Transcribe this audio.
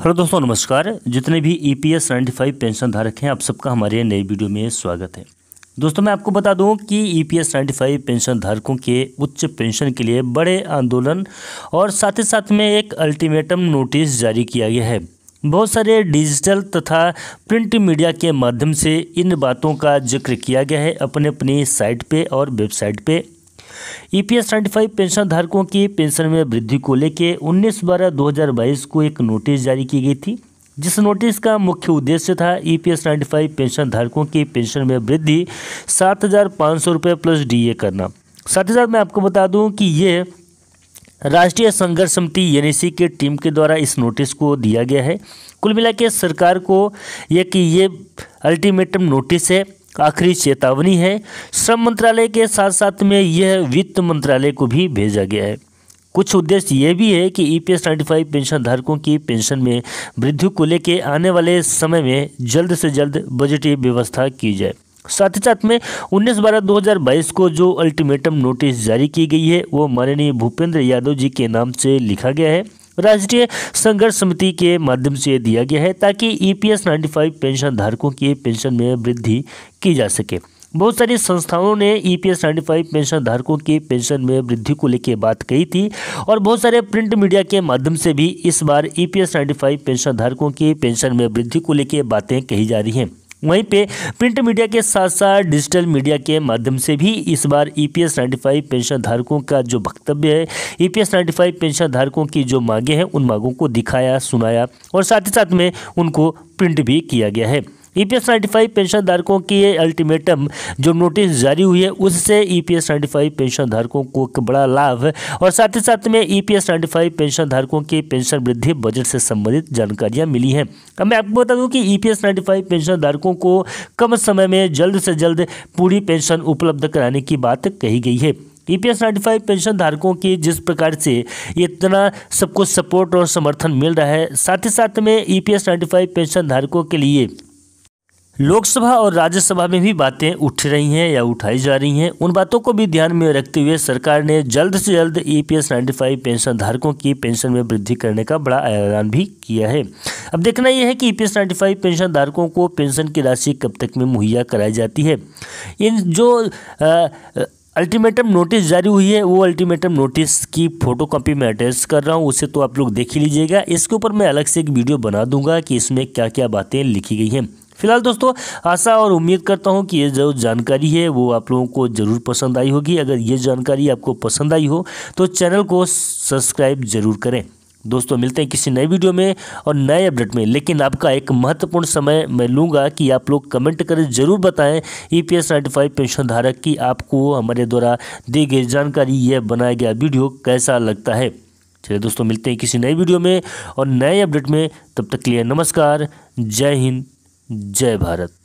hello दोस्तों नमस्कार जितने भी E P S ninety five pension धारक हैं आप सबका हमारे नए वीडियो में स्वागत है दोस्तों मैं आपको बता दूं कि E P S ninety five pension धारकों के उच्च पेंशन के लिए बड़े आंदोलन और साथ ही साथ में एक अल्टीमेटम नोटिस जारी किया गया है बहुत सारे डिजिटल तथा प्रिंट मीडिया के माध्यम से इन बातों का जिक्र किया गया है अपने अपनी साइट पर और वेबसाइट पर ईपीएस e फाइव पेंशन धारकों की पेंशन में वृद्धि को लेकर उन्नीस बारह दो को एक नोटिस जारी की गई थी जिस नोटिस का मुख्य उद्देश्य था ईपीएस e फाइव पेंशन धारकों की पेंशन में वृद्धि सात हज़ार पाँच सौ रुपये प्लस डीए करना साथ ही साथ मैं आपको बता दूं कि ये राष्ट्रीय संघर्ष समिति एन e के टीम के द्वारा इस नोटिस को दिया गया है कुल मिला के सरकार को यह कि ये अल्टीमेटम नोटिस है आखिरी चेतावनी है श्रम मंत्रालय के साथ साथ में यह वित्त मंत्रालय को भी भेजा गया है कुछ उद्देश्य ये भी है कि ई पी एस पेंशन धारकों की पेंशन में वृद्धि को लेकर आने वाले समय में जल्द से जल्द बजटीय व्यवस्था की जाए साथ ही साथ में 19 बारह 2022 को जो अल्टीमेटम नोटिस जारी की गई है वो माननीय भूपेंद्र यादव जी के नाम से लिखा गया है राष्ट्रीय संघर्ष समिति के माध्यम से दिया गया है ताकि ईपीएस e 95 पेंशन धारकों की पेंशन में वृद्धि की जा सके बहुत सारी संस्थाओं ने E P S ninety five pension धारकों की पेंशन में वृद्धि को लेकर बात कही थी और बहुत सारे प्रिंट मीडिया के माध्यम से भी इस बार E P S ninety five pension धारकों की पेंशन में वृद्धि को लेकर बातें कही जा रही हैं वहीं पे प्रिंट मीडिया के साथ साथ डिजिटल मीडिया के माध्यम से भी इस बार E e P S pension धारकों का जो वक्तव्य है E e P S pension धारकों की जो मांगे हैं उन मांगों को दिखाया सुनाया और साथ ही साथ में उनको प्रिंट भी किया गया है E e P S ninety five pension धारकों की ये अल्टीमेटम जो नोटिस जारी हुई है उससे E e P S ninety five pension धारकों को एक बड़ा लाभ और साथ ही साथ में E e P S ninety five pension धारकों की पेंशन वृद्धि बजट से संबंधित जानकारियाँ मिली हैं अब मैं आपको बता दूँ कि E P S ninety five pension धारकों को कम समय में जल्द से जल्द पूरी पेंशन उपलब्ध कराने की बात कही गई है E P S ninety five pension धारकों की जिस प्रकार से इतना सबको सपोर्ट और समर्थन मिल रहा है साथ ही साथ में E P S ninety five pension धारकों के लिए लोकसभा और राज्यसभा में भी बातें उठ रही हैं या उठाई जा रही हैं उन बातों को भी ध्यान में रखते हुए सरकार ने जल्द से जल्द E e P S pension धारकों की पेंशन में वृद्धि करने का बड़ा ऐलान भी किया है अब देखना यह है कि E e P S ninety five pension धारकों को पेंशन की राशि कब तक में मुहैया कराई जाती है इन जो आ, अल्टीमेटम नोटिस जारी हुई है वो अल्टीमेटम नोटिस की फोटोकॉपी मैं अटैच कर रहा हूँ उसे तो आप लोग देख ही लीजिएगा इसके ऊपर मैं अलग से एक वीडियो बना दूंगा कि इसमें क्या क्या बातें लिखी गई हैं फिलहाल दोस्तों आशा और उम्मीद करता हूँ कि ये जो जानकारी है वो आप लोगों को ज़रूर पसंद आई होगी अगर ये जानकारी आपको पसंद आई हो तो चैनल को सब्सक्राइब ज़रूर करें दोस्तों मिलते हैं किसी नए वीडियो में और नए अपडेट में लेकिन आपका एक महत्वपूर्ण समय मैं लूँगा कि आप लोग कमेंट करें ज़रूर बताएं E P S ninety pension धारक की आपको हमारे द्वारा दी गई जानकारी यह बनाया गया वीडियो कैसा लगता है चलिए दोस्तों मिलते हैं किसी नए वीडियो में और नए अपडेट में तब तक के लिए नमस्कार जय हिंद जय भारत